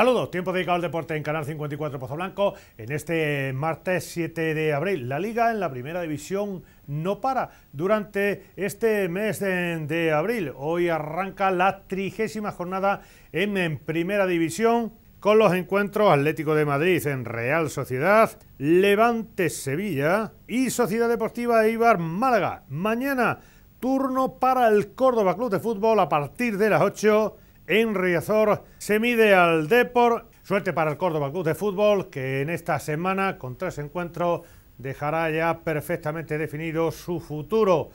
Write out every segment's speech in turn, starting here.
Saludos, tiempo dedicado al deporte en Canal 54 Pozo Blanco. En este martes 7 de abril, la Liga en la Primera División no para. Durante este mes de, abril, hoy arranca la trigésima jornada en, Primera División con los encuentros Atlético de Madrid en Real Sociedad, Levante Sevilla y Sociedad Deportiva ibar Málaga. Mañana, turno para el Córdoba Club de Fútbol a partir de las 8 en Riazor se mide al Depor. Suerte para el Córdoba Club de Fútbol que en esta semana con tres encuentros dejará ya perfectamente definido su futuro.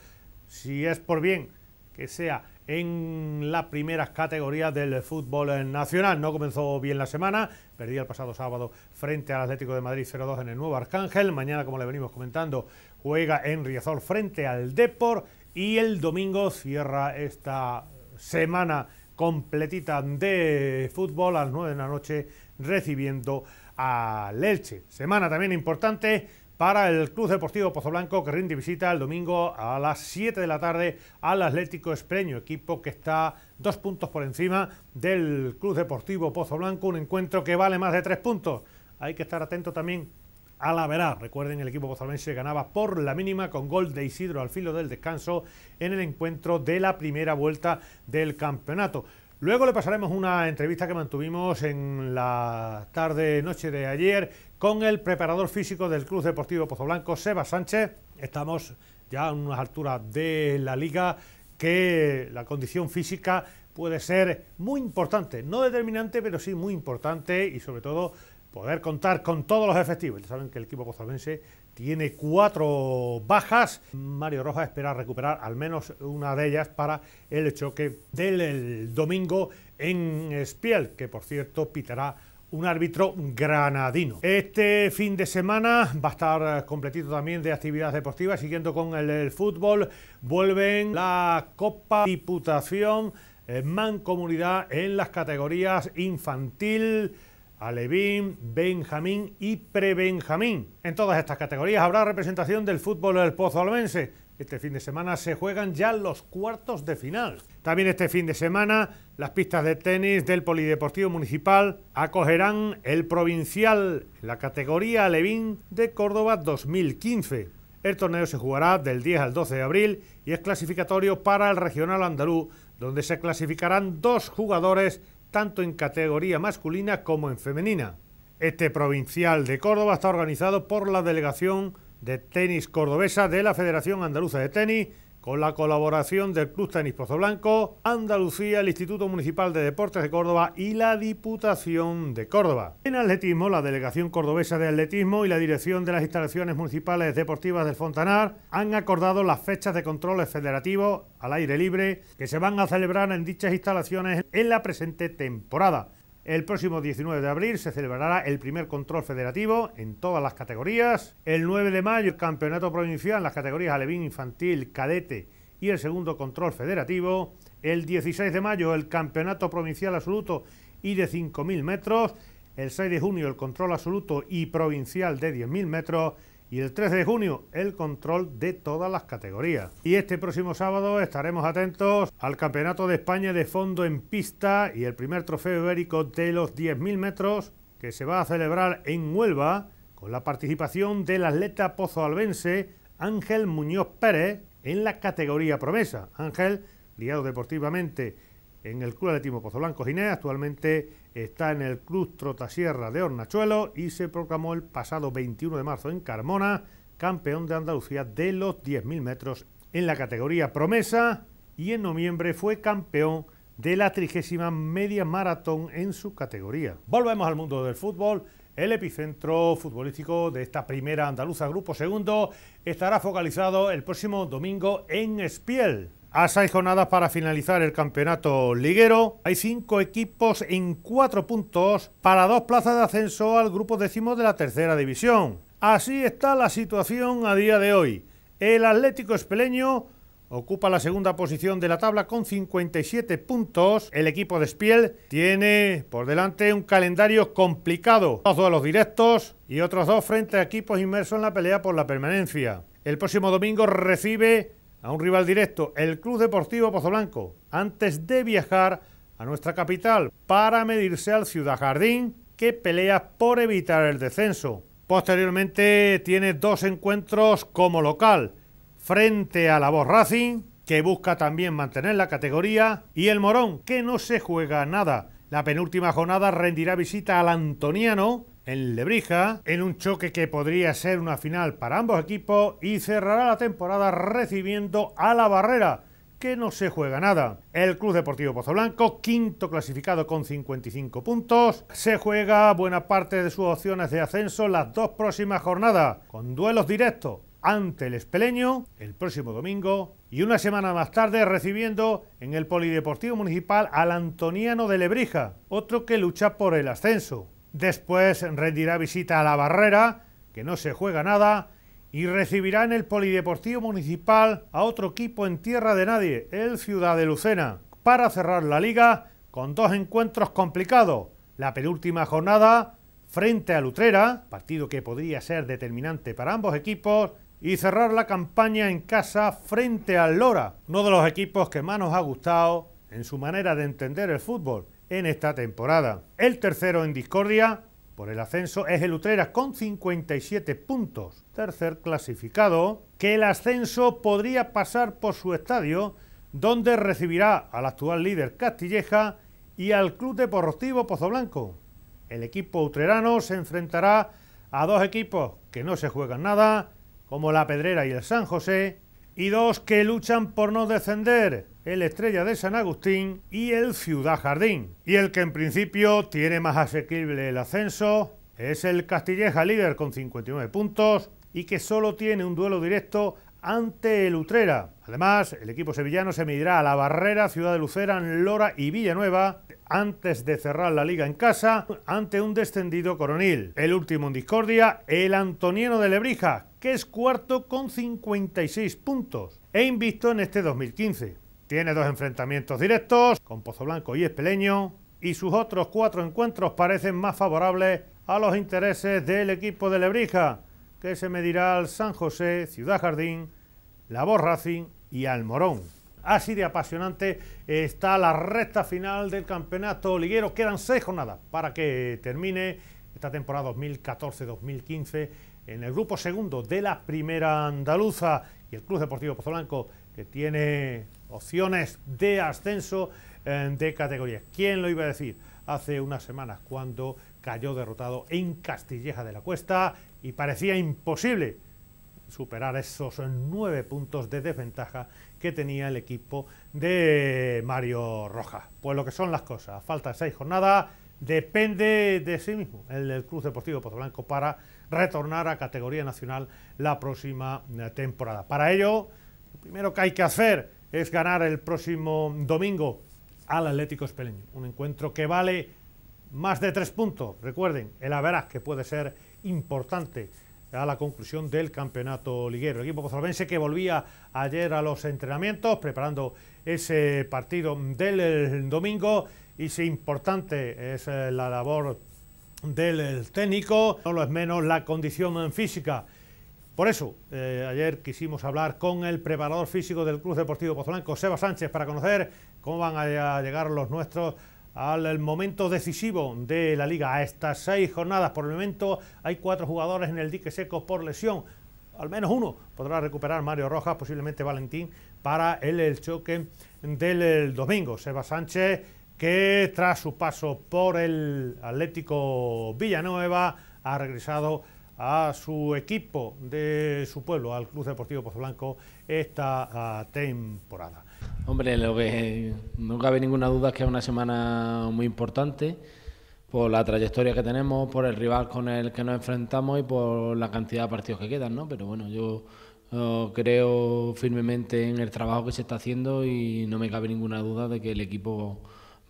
Si es por bien que sea en las primeras categorías del fútbol nacional. No comenzó bien la semana, perdió el pasado sábado frente al Atlético de Madrid 0-2 en el Nuevo Arcángel. Mañana, como le venimos comentando, juega en Riazor frente al Depor y el domingo cierra esta semana completita de fútbol a las 9 de la noche recibiendo a Elche. Semana también importante para el Club Deportivo Pozoblanco que rinde visita el domingo a las 7 de la tarde al Atlético Espreño, equipo que está dos puntos por encima del Club Deportivo Pozoblanco, un encuentro que vale más de tres puntos. Hay que estar atento también ...a la verá. Recuerden, el equipo costalmense ganaba por la mínima con gol de Isidro al filo del descanso en el encuentro de la primera vuelta del campeonato. Luego le pasaremos una entrevista que mantuvimos en la tarde-noche de ayer con el preparador físico del Club Deportivo Pozoblanco, Seba Sánchez. Estamos ya a unas alturas de la liga que la condición física puede ser muy importante, no determinante, pero sí muy importante y sobre todo poder contar con todos los efectivos. saben que el equipo costalense tiene cuatro bajas. Mario Rojas espera recuperar al menos una de ellas para el choque del domingo en Spiel, que por cierto pitará un árbitro granadino. Este fin de semana va a estar completito también de actividades deportivas. Siguiendo con el, fútbol, vuelven la Copa Diputación eh, Mancomunidad en las categorías infantil ...Alevín, Benjamín y Prebenjamín. En todas estas categorías habrá representación del fútbol del Pozo Albense. Este fin de semana se juegan ya los cuartos de final. También este fin de semana las pistas de tenis del Polideportivo Municipal acogerán el provincial la categoría Alevín de Córdoba 2015. El torneo se jugará del 10 al 12 de abril y es clasificatorio para el regional andaluz, donde se clasificarán dos jugadores tanto en categoría masculina como en femenina. Este provincial de Córdoba está organizado por la Delegación de Tenis Cordobesa de la Federación Andaluza de Tenis con la colaboración del Club Tenis Pozo Blanco, Andalucía, el Instituto Municipal de Deportes de Córdoba y la Diputación de Córdoba. En atletismo, la Delegación Cordobesa de Atletismo y la Dirección de las Instalaciones Municipales Deportivas del Fontanar han acordado las fechas de controles federativos al aire libre que se van a celebrar en dichas instalaciones en la presente temporada. El próximo 19 de abril se celebrará el primer control federativo en todas las categorías. El 9 de mayo el campeonato provincial en las categorías alevín infantil, cadete y el segundo control federativo. El 16 de mayo el campeonato provincial absoluto y de 5.000 metros. El 6 de junio el control absoluto y provincial de 10.000 metros y el 13 de junio el control de todas las categorías. Y este próximo sábado estaremos atentos al Campeonato de España de Fondo en Pista y el primer trofeo ibérico de los 10.000 metros que se va a celebrar en Huelva con la participación del atleta pozoalbense Ángel Muñoz Pérez en la categoría promesa. Ángel, ligado deportivamente en el Club Atletismo Pozo Blanco Ginés, actualmente está en el Club Trotasierra de Hornachuelo y se proclamó el pasado 21 de marzo en Carmona campeón de Andalucía de los 10.000 metros en la categoría promesa y en noviembre fue campeón de la trigésima media maratón en su categoría. Volvemos al mundo del fútbol. El epicentro futbolístico de esta primera andaluza, grupo segundo, estará focalizado el próximo domingo en Espiel. A seis jornadas para finalizar el campeonato liguero. Hay cinco equipos en cuatro puntos para dos plazas de ascenso al grupo décimo de la tercera división. Así está la situación a día de hoy. El Atlético Espeleño ocupa la segunda posición de la tabla con 57 puntos. El equipo de Spiel tiene por delante un calendario complicado. Dos los directos y otros dos frente a equipos inmersos en la pelea por la permanencia. El próximo domingo recibe a un rival directo, el Club Deportivo Pozoblanco, antes de viajar a nuestra capital para medirse al Ciudad Jardín, que pelea por evitar el descenso. Posteriormente tiene dos encuentros como local, frente a la Voz Racing, que busca también mantener la categoría, y el Morón, que no se juega nada. La penúltima jornada rendirá visita al Antoniano, en Lebrija, en un choque que podría ser una final para ambos equipos y cerrará la temporada recibiendo a la barrera que no se juega nada. El Club Deportivo Pozoblanco, quinto clasificado con 55 puntos, se juega buena parte de sus opciones de ascenso las dos próximas jornadas, con duelos directos ante el Espeleño el próximo domingo y una semana más tarde recibiendo en el Polideportivo Municipal al Antoniano de Lebrija, otro que lucha por el ascenso. Después rendirá visita a La Barrera, que no se juega nada, y recibirá en el Polideportivo Municipal a otro equipo en tierra de nadie, el Ciudad de Lucena, para cerrar la liga con dos encuentros complicados. La penúltima jornada frente a Lutrera, partido que podría ser determinante para ambos equipos, y cerrar la campaña en casa frente al Lora, uno de los equipos que más nos ha gustado en su manera de entender el fútbol en esta temporada. El tercero en discordia por el ascenso es el Utrera con 57 puntos, tercer clasificado, que el ascenso podría pasar por su estadio, donde recibirá al actual líder Castilleja y al Club Deportivo Pozoblanco. El equipo utrerano se enfrentará a dos equipos que no se juegan nada, como la Pedrera y el San José, y dos que luchan por no descender, el Estrella de San Agustín y el Ciudad Jardín. Y el que en principio tiene más asequible el ascenso es el Castilleja líder con 59 puntos y que solo tiene un duelo directo ante el Utrera. Además, el equipo sevillano se medirá a La Barrera, Ciudad de Lucera, Lora y Villanueva antes de cerrar la liga en casa ante un descendido coronil. El último en discordia, el Antoniano de Lebrija, que es cuarto con 56 puntos e invicto en este 2015. Tiene dos enfrentamientos directos con Pozo Blanco y Espeleño y sus otros cuatro encuentros parecen más favorables a los intereses del equipo de Lebrija, que se medirá al San José, Ciudad Jardín, Labor Racing y al Morón. Así de apasionante está la recta final del campeonato liguero. Quedan seis jornadas para que termine esta temporada 2014-2015 en el grupo segundo de la primera andaluza y el Club Deportivo Pozoblanco que tiene opciones de ascenso eh, de categoría. ¿Quién lo iba a decir? Hace unas semanas cuando cayó derrotado en Castilleja de la Cuesta y parecía imposible superar esos nueve puntos de desventaja que tenía el equipo de Mario Rojas. Pues lo que son las cosas, falta seis jornadas, depende de sí mismo el, el Club Deportivo Pozoblanco para retornar a categoría nacional la próxima eh, temporada. Para ello, lo primero que hay que hacer es ganar el próximo domingo al Atlético Espeleño. Un encuentro que vale más de tres puntos. Recuerden, el Averaz que puede ser importante a la conclusión del campeonato liguero. El equipo pozalbense que volvía ayer a los entrenamientos preparando ese partido del eh, domingo y si importante es eh, la labor del técnico, no lo es menos la condición física. Por eso, eh, ayer quisimos hablar con el preparador físico del Club Deportivo Pozolanco, Seba Sánchez, para conocer cómo van a llegar los nuestros al momento decisivo de la Liga. A estas seis jornadas, por el momento, hay cuatro jugadores en el dique seco por lesión. Al menos uno podrá recuperar Mario Rojas, posiblemente Valentín, para el, choque del domingo. Seba Sánchez que tras su paso por el Atlético Villanueva ha regresado a su equipo de su pueblo, al Club Deportivo Pozo Blanco, esta ah, temporada. Hombre, lo que no cabe ninguna duda es que es una semana muy importante por la trayectoria que tenemos, por el rival con el que nos enfrentamos y por la cantidad de partidos que quedan, ¿no? Pero bueno, yo oh, creo firmemente en el trabajo que se está haciendo y no me cabe ninguna duda de que el equipo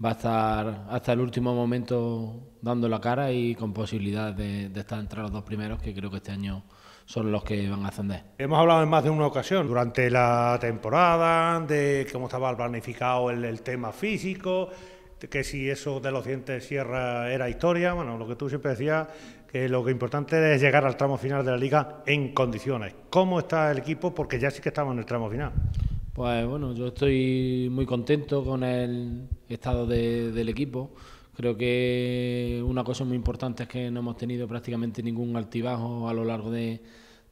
va a estar hasta el último momento dando la cara y con posibilidad de, estar entre los dos primeros, que creo que este año son los que van a ascender. Hemos hablado en más de una ocasión durante la temporada de cómo estaba planificado el, tema físico, que si eso de los dientes sierra era historia, bueno, lo que tú siempre decías, que lo que importante es llegar al tramo final de la liga en condiciones. ¿Cómo está el equipo? Porque ya sí que estamos en el tramo final. Pues bueno, yo estoy muy contento con el estado del equipo. Creo que una cosa muy importante es que no hemos tenido prácticamente ningún altibajo a lo largo de,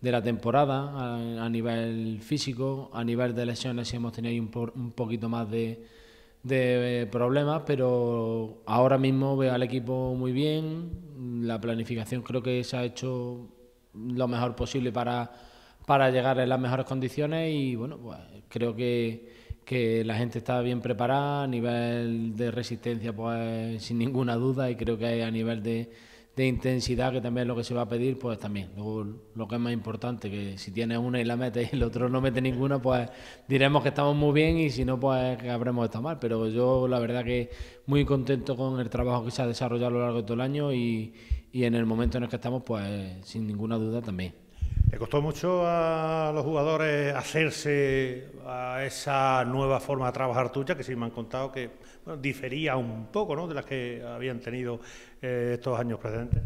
la temporada, a, nivel físico, a nivel de lesiones sí hemos tenido un, poquito más de, de eh, problemas, pero ahora mismo veo al equipo muy bien, la planificación creo que se ha hecho lo mejor posible para para llegar en las mejores condiciones y bueno, pues creo que, que la gente está bien preparada, a nivel de resistencia pues sin ninguna duda y creo que a nivel de, de intensidad, que también es lo que se va a pedir, pues también. Luego, lo que es más importante, que si tiene una y la mete y el otro no mete ninguna, pues diremos que estamos muy bien y si no, pues que habremos estado mal. Pero yo, la verdad, que muy contento con el trabajo que se ha desarrollado a lo largo de todo el año y en el momento en el que estamos, pues sin ninguna duda también. Le costó mucho a los jugadores hacerse a esa nueva forma de trabajar tuya, que sí me han contado que bueno, difería un poco ¿no? de las que habían tenido eh, estos años precedentes.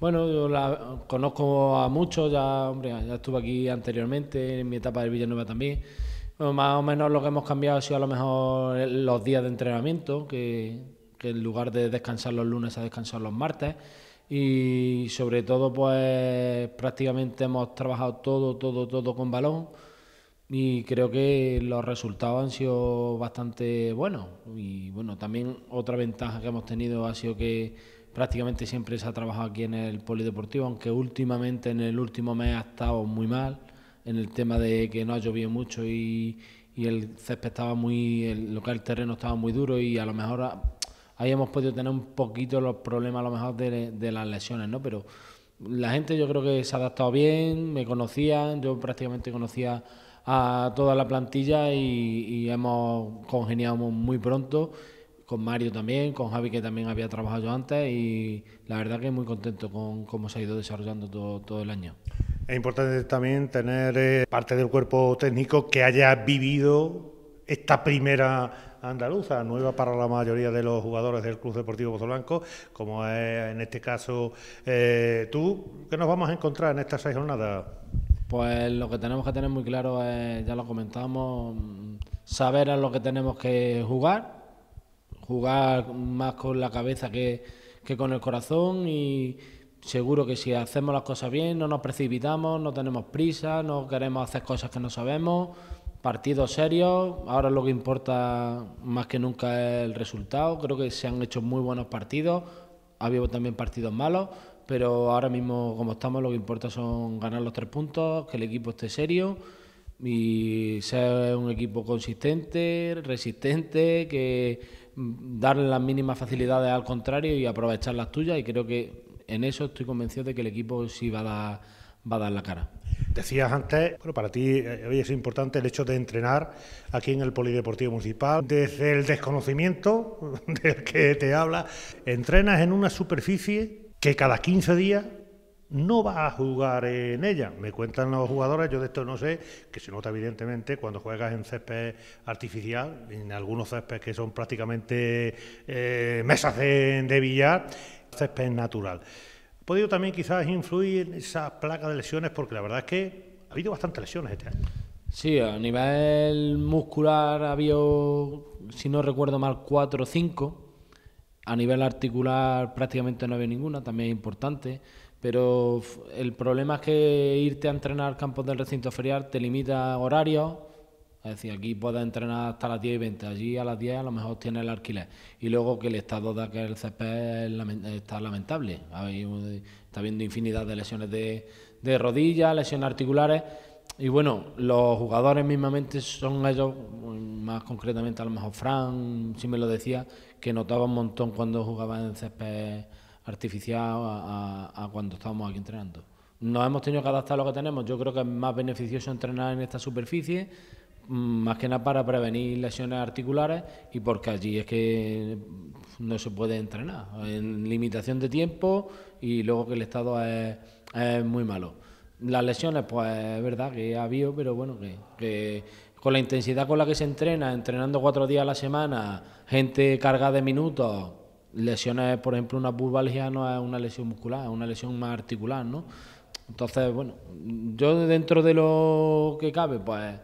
Bueno, yo la conozco a muchos, ya, hombre, ya estuve aquí anteriormente, en mi etapa de Villanueva también. más o menos lo que hemos cambiado ha sido a lo mejor los días de entrenamiento, que, que en lugar de descansar los lunes, a ha descansado los martes y sobre todo pues prácticamente hemos trabajado todo, todo, todo con balón y creo que los resultados han sido bastante buenos y bueno, también otra ventaja que hemos tenido ha sido que prácticamente siempre se ha trabajado aquí en el polideportivo, aunque últimamente en el último mes ha estado muy mal en el tema de que no ha llovido mucho y, y el césped estaba muy, el, local el terreno estaba muy duro y a lo mejor hemos podido tener un poquito los problemas a lo mejor de, las lesiones, ¿no? Pero la gente yo creo que se ha adaptado bien, me conocían, yo prácticamente conocía a toda la plantilla y, hemos congeniado muy pronto con Mario también, con Javi que también había trabajado yo antes y la verdad que muy contento con cómo se ha ido desarrollando todo, el año. Es importante también tener eh, parte del cuerpo técnico que haya vivido esta primera andaluza, nueva para la mayoría de los jugadores del Club Deportivo Pozoblanco, como es en este caso eh, tú. ¿Qué nos vamos a encontrar en estas seis jornadas? Pues lo que tenemos que tener muy claro es, ya lo comentamos, saber a lo que tenemos que jugar, jugar más con la cabeza que, que con el corazón y seguro que si hacemos las cosas bien, no nos precipitamos, no tenemos prisa, no queremos hacer cosas que no sabemos partidos serios. Ahora lo que importa más que nunca es el resultado. Creo que se han hecho muy buenos partidos. Ha habido también partidos malos, pero ahora mismo, como estamos, lo que importa son ganar los tres puntos, que el equipo esté serio y sea un equipo consistente, resistente, que darle las mínimas facilidades al contrario y aprovechar las tuyas. Y creo que en eso estoy convencido de que el equipo sí va a dar va a dar la cara. Decías antes, bueno, para ti eh, hoy es importante el hecho de entrenar aquí en el Polideportivo Municipal. Desde el desconocimiento del que te habla, entrenas en una superficie que cada 15 días no va a jugar en ella. Me cuentan los jugadores, yo de esto no sé, que se nota evidentemente cuando juegas en césped artificial, en algunos céspedes que son prácticamente eh, mesas de, de billar, césped natural podido también quizás influir en esa placa de lesiones? Porque la verdad es que ha habido bastantes lesiones este año. Sí, a nivel muscular ha habido, si no recuerdo mal, cuatro o cinco. A nivel articular prácticamente no había ninguna, también es importante. Pero el problema es que irte a entrenar campos del recinto ferial te limita horarios es decir, aquí puedes entrenar hasta las 10 y 20, allí a las 10 a lo mejor tiene el alquiler. Y luego que el estado de aquel césped está lamentable. está habiendo infinidad de lesiones de, de rodillas, lesiones articulares. Y bueno, los jugadores mismamente son ellos, más concretamente a lo mejor Fran, si me lo decía, que notaba un montón cuando jugaba en césped artificial a, a cuando estábamos aquí entrenando. Nos hemos tenido que adaptar a lo que tenemos. Yo creo que es más beneficioso entrenar en esta superficie más que nada para prevenir lesiones articulares y porque allí es que no se puede entrenar, en limitación de tiempo y luego que el estado es, muy malo. Las lesiones, pues es verdad que ha habido, pero bueno, que, con la intensidad con la que se entrena, entrenando cuatro días a la semana, gente carga de minutos, lesiones, por ejemplo, una burbalgia no es una lesión muscular, es una lesión más articular, ¿no? Entonces, bueno, yo dentro de lo que cabe, pues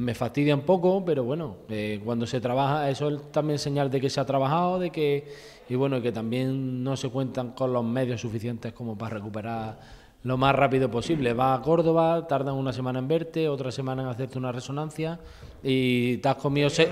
me fastidia un poco, pero bueno, eh, cuando se trabaja, eso es también señal de que se ha trabajado, de que, y bueno, que también no se cuentan con los medios suficientes como para recuperar lo más rápido posible. va a Córdoba, tardan una semana en verte, otra semana en hacerte una resonancia y te has comido, se,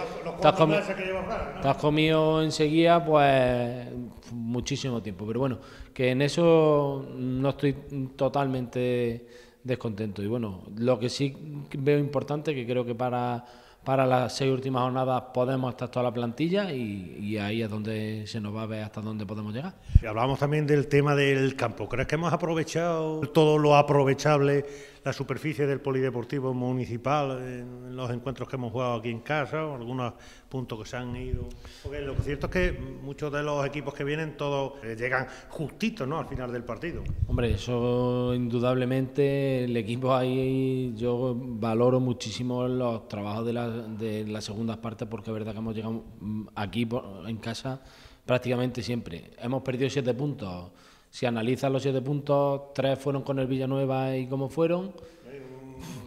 comido enseguida pues muchísimo tiempo. Pero bueno, que en eso no estoy totalmente descontento. Y bueno, lo que sí veo importante, que creo que para, para las seis últimas jornadas podemos estar toda la plantilla y, ahí es donde se nos va a ver hasta dónde podemos llegar. Y hablamos también del tema del campo. ¿Crees que hemos aprovechado todo lo aprovechable la superficie del polideportivo municipal en los encuentros que hemos jugado aquí en casa algunos puntos que se han ido. Porque lo cierto es que muchos de los equipos que vienen todos eh, llegan justitos ¿no? al final del partido. Hombre, eso indudablemente el equipo ahí yo valoro muchísimo los trabajos de, la, de las segundas partes porque es verdad que hemos llegado mm, aquí en casa prácticamente siempre. Hemos perdido siete puntos si analizas los siete puntos, tres fueron con el Villanueva y cómo fueron.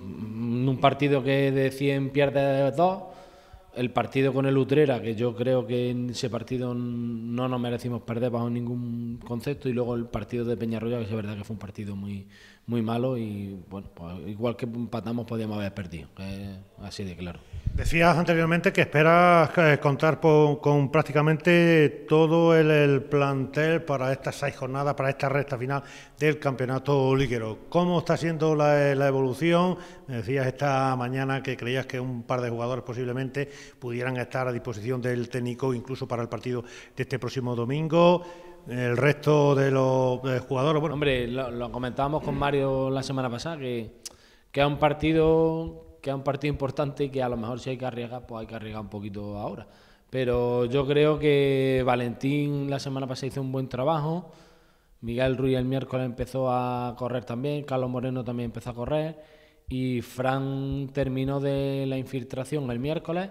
Mm, un partido que de 100 pierde dos. El partido con el Utrera, que yo creo que en ese partido no nos merecimos perder bajo ningún concepto. Y luego el partido de Peñarroya, que es verdad que fue un partido muy, muy malo y bueno, pues, igual que empatamos podíamos haber perdido, así de claro. Decías anteriormente que esperas eh, contar con prácticamente todo el, plantel para estas seis jornadas, para esta recta final del campeonato liguero. ¿Cómo está siendo la, la evolución? Me decías esta mañana que creías que un par de jugadores posiblemente pudieran estar a disposición del técnico incluso para el partido de este próximo domingo el resto de los eh, jugadores. Bueno. Hombre, lo, comentábamos con Mario la semana pasada, que, que es un partido que es un partido importante y que a lo mejor si hay que arriesgar, pues hay que arriesgar un poquito ahora. Pero yo creo que Valentín la semana pasada hizo un buen trabajo, Miguel Ruiz el miércoles empezó a correr también, Carlos Moreno también empezó a correr y Fran terminó de la infiltración el miércoles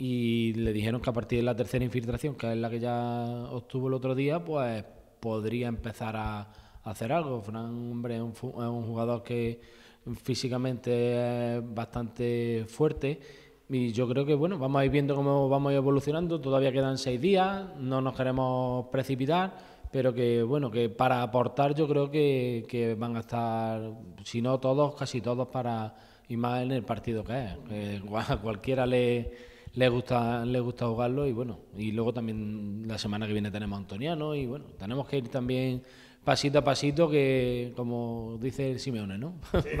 y le dijeron que a partir de la tercera infiltración, que es la que ya obtuvo el otro día, pues podría empezar a, hacer algo. Fran, hombre, es un, jugador que físicamente es bastante fuerte. Y yo creo que, bueno, vamos a ir viendo cómo vamos evolucionando. Todavía quedan seis días, no nos queremos precipitar, pero que, bueno, que para aportar yo creo que, van a estar, si no todos, casi todos para, y más en el partido que es. cualquiera le le gusta, le gusta jugarlo y bueno, y luego también la semana que viene tenemos a Antoniano y bueno, tenemos que ir también pasito a pasito, que como dice el Simeone, ¿no?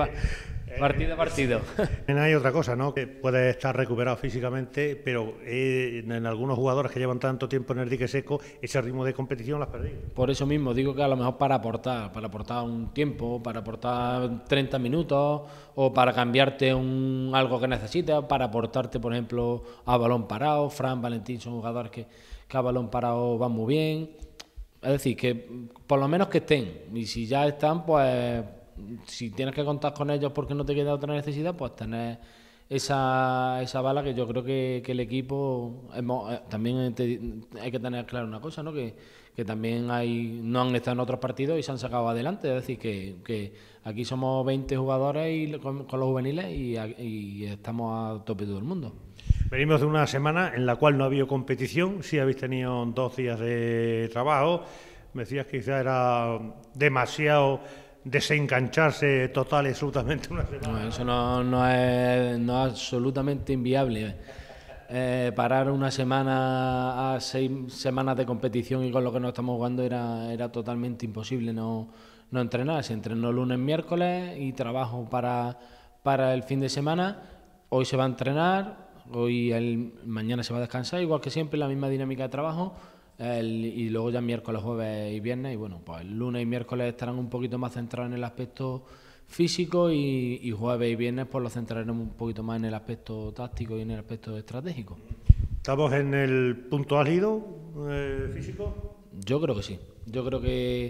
partido a eh, partido. Hay otra cosa, ¿no? Que puede estar recuperado físicamente, pero eh, en algunos jugadores que llevan tanto tiempo en el dique seco, ese ritmo de competición lo has perdido. Por eso mismo, digo que a lo mejor para aportar, para aportar un tiempo, para aportar 30 minutos, o para cambiarte un, algo que necesitas, para aportarte, por ejemplo, a balón parado. Fran Valentín son jugadores que, que a balón parado van muy bien es decir, que por lo menos que estén. Y si ya están, pues si tienes que contar con ellos porque no te queda otra necesidad, pues tener esa, esa bala que yo creo que, el equipo eh, también hay que tener claro una cosa, ¿no? Que, que, también hay no han estado en otros partidos y se han sacado adelante. Es decir, que, que aquí somos 20 jugadores y con, los juveniles y, y estamos a tope de todo el mundo. Venimos de una semana en la cual no ha habido competición, sí habéis tenido dos días de trabajo. Me decías que quizá era demasiado desengancharse total y absolutamente una semana. No, eso no, es, no es absolutamente inviable. Eh, parar una semana a seis semanas de competición y con lo que nos estamos jugando era, era totalmente imposible no, no entrenar. Se entrenó lunes, miércoles y trabajo para, para el fin de semana. Hoy se va a entrenar, Hoy, el, mañana se va a descansar, igual que siempre, la misma dinámica de trabajo. y luego ya miércoles, jueves y viernes. Y bueno, pues el lunes y miércoles estarán un poquito más centrados en el aspecto físico y, jueves y viernes pues lo centraremos un poquito más en el aspecto táctico y en el aspecto estratégico. ¿Estamos en el punto álgido eh, físico? Yo creo que sí. Yo creo que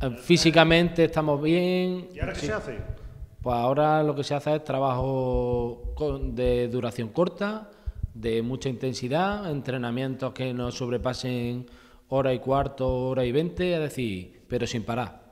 eh, físicamente estamos bien. ¿Y ahora qué se hace? Pues ahora lo que se hace es trabajo de duración corta, de mucha intensidad, entrenamientos que no sobrepasen hora y cuarto, hora y veinte, es decir, pero sin parar.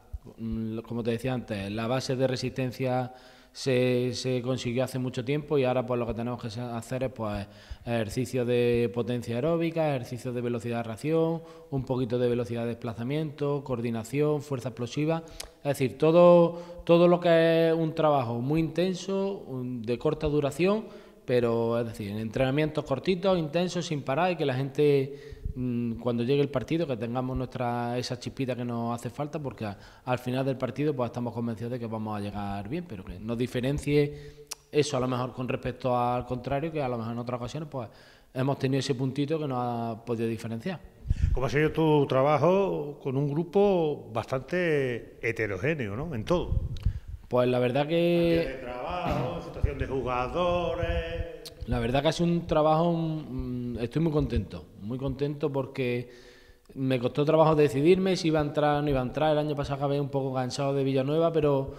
Como te decía antes, la base de resistencia se, consiguió hace mucho tiempo y ahora pues lo que tenemos que hacer es pues ejercicios de potencia aeróbica, ejercicios de velocidad de ración un poquito de velocidad de desplazamiento, coordinación, fuerza explosiva, es decir, todo, todo lo que es un trabajo muy intenso, de corta duración, pero es decir, en entrenamientos cortitos, intensos, sin parar y que la gente mm, cuando llegue el partido, que tengamos nuestra esa chispita que nos hace falta, porque al final del partido pues estamos convencidos de que vamos a llegar bien, pero que nos diferencie eso a lo mejor con respecto al contrario, que a lo mejor en otras ocasiones pues hemos tenido ese puntito que nos ha podido diferenciar. ¿Cómo ha sido tu trabajo con un grupo bastante heterogéneo, ¿no? En todo. Pues la verdad que... De jugadores... La verdad que ha un trabajo, mm, estoy muy contento, muy contento porque me costó trabajo decidirme si iba a entrar o no iba a entrar. El año pasado acabé un poco cansado de Villanueva, pero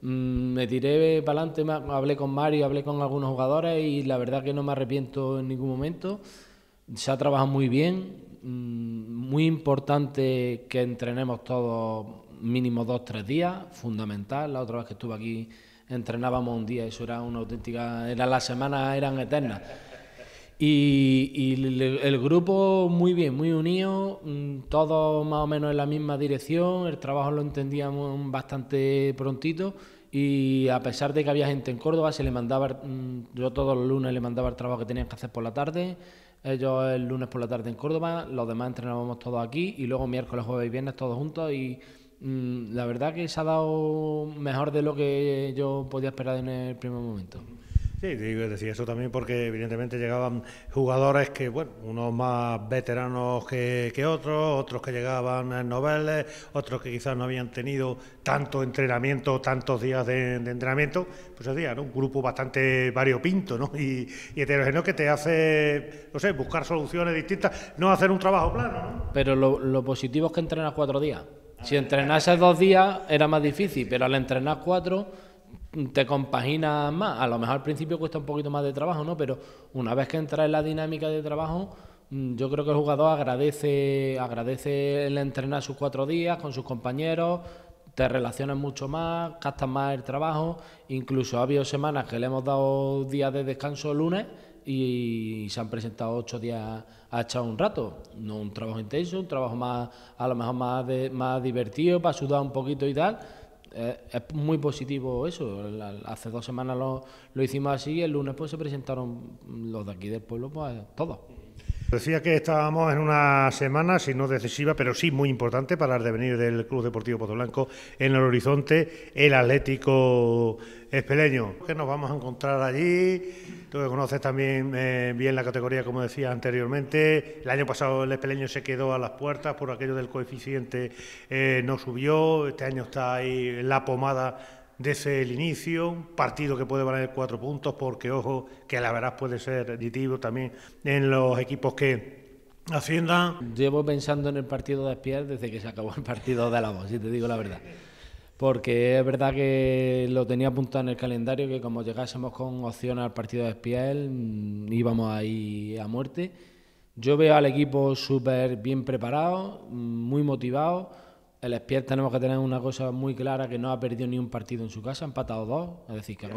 mm, me tiré para adelante, hablé con Mario, hablé con algunos jugadores y la verdad que no me arrepiento en ningún momento. Se ha trabajado muy bien, mm, muy importante que entrenemos todos mínimo dos, tres días, fundamental. La otra vez que estuve aquí entrenábamos un día, eso era una auténtica, era las semanas eran eternas. Y, el, grupo muy bien, muy unido, mm, todos más o menos en la misma dirección, el trabajo lo entendíamos bastante prontito y a pesar de que había gente en Córdoba, se le mandaba, mm, yo todos los lunes le mandaba el trabajo que tenían que hacer por la tarde, ellos el lunes por la tarde en Córdoba, los demás entrenábamos todos aquí y luego miércoles, jueves y viernes todos juntos y Mm, la verdad que se ha dado mejor de lo que yo podía esperar en el primer momento. Sí, digo, decía eso también porque evidentemente llegaban jugadores que, bueno, unos más veteranos que, otros, otros que llegaban en noveles, otros que quizás no habían tenido tanto entrenamiento, tantos días de, entrenamiento, pues decía, ¿no? un grupo bastante variopinto ¿no? y, y, heterogéneo que te hace, no sé, buscar soluciones distintas, no hacer un trabajo plano. Pero lo positivo es que entrenas cuatro días. Si esos dos días era más difícil, pero al entrenar cuatro te compaginas más. A lo mejor al principio cuesta un poquito más de trabajo, ¿no? Pero una vez que entras en la dinámica de trabajo, mm, yo creo que el jugador agradece, agradece el entrenar sus cuatro días con sus compañeros, te relacionas mucho más, gastas más el trabajo. Incluso ha habido semanas que le hemos dado días de descanso lunes y se han presentado ocho días a echar un rato. No un trabajo intenso, un trabajo más, a lo mejor más, más divertido, para sudar un poquito y tal. Eh, es muy positivo eso. hace dos semanas lo, lo hicimos así y el lunes pues se presentaron los de aquí del pueblo, pues todos. Decía que estábamos en una semana, si no decisiva, pero sí muy importante para el devenir del Club Deportivo Potoblanco en el horizonte, el Atlético Espeleño. ¿Qué nos vamos a encontrar allí. Tú conoces también eh, bien la categoría, como decía anteriormente. El año pasado el Espeleño se quedó a las puertas por aquello del coeficiente, eh, no subió. Este año está ahí la pomada desde el inicio, partido que puede valer cuatro puntos, porque ojo, que la verdad puede ser aditivo también en los equipos que Hacienda. Llevo pensando en el partido de Espiel... desde que se acabó el partido de Alamo, si te digo la verdad. Porque es verdad que lo tenía apuntado en el calendario, que como llegásemos con opción al partido de Espiel, mm, íbamos ahí a muerte. Yo veo al equipo súper bien preparado, mm, muy motivado el Espiel tenemos que tener una cosa muy clara, que no ha perdido ni un partido en su casa, ha empatado dos, es decir, que... ¿eh?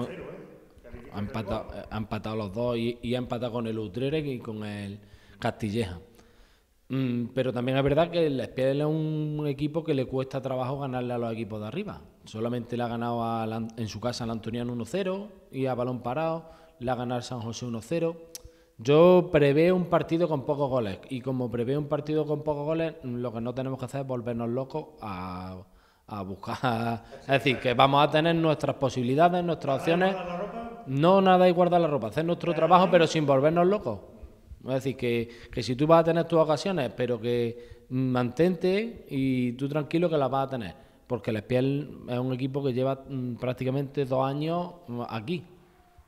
ha, empatado, los dos y, ha empatado con el Utrerec y con el Castilleja. Mm, pero también es verdad que el Espiel es un equipo que le cuesta trabajo ganarle a los equipos de arriba. Solamente le ha ganado en su casa al Antoniano 1-0 y a balón parado, le ha ganado al San José 1-0 yo preveo un partido con pocos goles y como preveo un partido con pocos goles, lo que no tenemos que hacer es volvernos locos a, buscar. Es decir, que vamos a tener nuestras posibilidades, nuestras opciones. No nada y guardar la ropa, hacer nuestro trabajo pero sin volvernos locos. Es decir, que, que si tú vas a tener tus ocasiones, pero que mantente y tú tranquilo que las vas a tener. Porque el Espiel es un equipo que lleva mm, prácticamente dos años aquí.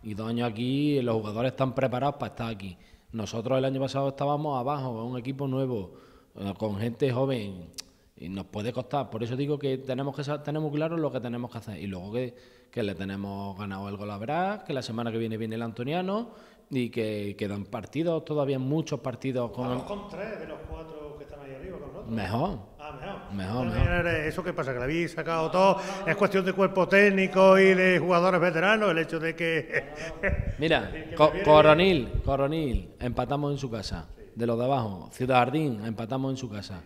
Y dos años aquí, los jugadores están preparados para estar aquí. Nosotros el año pasado estábamos abajo, con un equipo nuevo, eh, con gente joven, y nos puede costar. Por eso digo que tenemos que tenemos claro lo que tenemos que hacer. Y luego que, le tenemos ganado el gol que la semana que viene viene el Antoniano, y que quedan partidos, todavía muchos partidos. Con con tres de los cuatro que están ahí arriba con nosotros. Mejor mejor. Eso que pasa, que la habéis sacado todo, es cuestión de cuerpo técnico y de jugadores veteranos, el hecho de que... Mira, Coronil, Coronil, empatamos en su casa, de los de abajo. Ciudad Jardín, empatamos en su casa.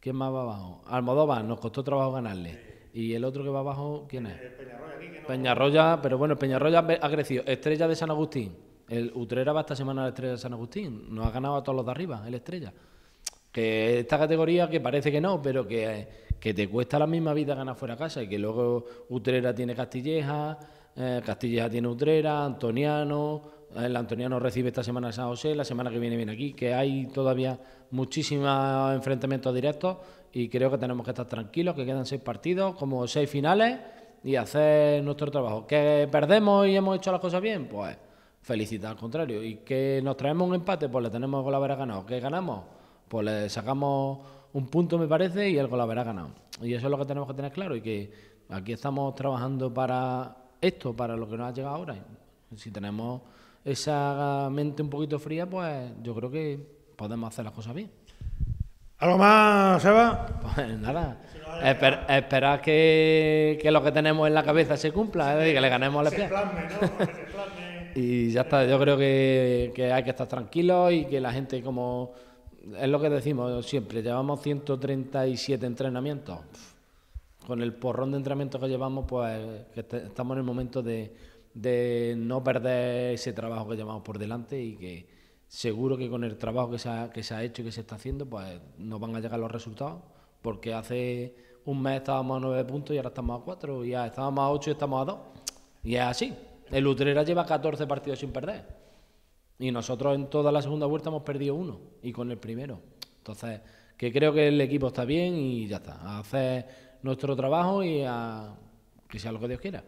¿Quién más va abajo? Almodóvar, nos costó trabajo ganarle. ¿Y el otro que va abajo, quién es? Peñarroya, Peñarroya, pero bueno, Peñarroya ha crecido. Estrella de San Agustín. El Utrera va esta semana a la Estrella de San Agustín. Nos ha ganado a todos los de arriba, el Estrella que esta categoría que parece que no, pero que, te cuesta la misma vida ganar fuera casa y que luego Utrera tiene Castilleja, eh, Castilleja tiene Utrera, Antoniano, eh, el Antoniano recibe esta semana San José, la semana que viene viene aquí, que hay todavía muchísimos enfrentamientos directos y creo que tenemos que estar tranquilos, que quedan seis partidos, como seis finales y hacer nuestro trabajo. ¿Que perdemos y hemos hecho las cosas bien? Pues felicita al contrario. ¿Y que nos traemos un empate? Pues la tenemos que haber ganado. ¿Que ganamos? pues le sacamos un punto, me parece, y algo la habrá ganado. Y eso es lo que tenemos que tener claro y que aquí estamos trabajando para esto, para lo que nos ha llegado ahora. Si tenemos esa mente un poquito fría, pues yo creo que podemos hacer las cosas bien. ¿Algo más, Seba? Pues nada, esperar que, lo que tenemos en la cabeza se cumpla, ¿eh? y que le ganemos al pie y ya está, yo creo que, que hay que estar tranquilos y que la gente como es lo que decimos siempre, llevamos 137 entrenamientos. Con el porrón de entrenamientos que llevamos, pues que este, estamos en el momento de, no perder ese trabajo que llevamos por delante y que seguro que con el trabajo que se, ha, que se ha hecho y que se está haciendo, pues nos van a llegar los resultados, porque hace un mes estábamos a nueve puntos y ahora estamos a 4, ya estábamos a ocho y estamos a dos. Y es así. El Utrera lleva 14 partidos sin perder. Y nosotros en toda la segunda vuelta hemos perdido uno y con el primero. Entonces, que creo que el equipo está bien y ya está. A hacer nuestro trabajo y a que sea lo que Dios quiera.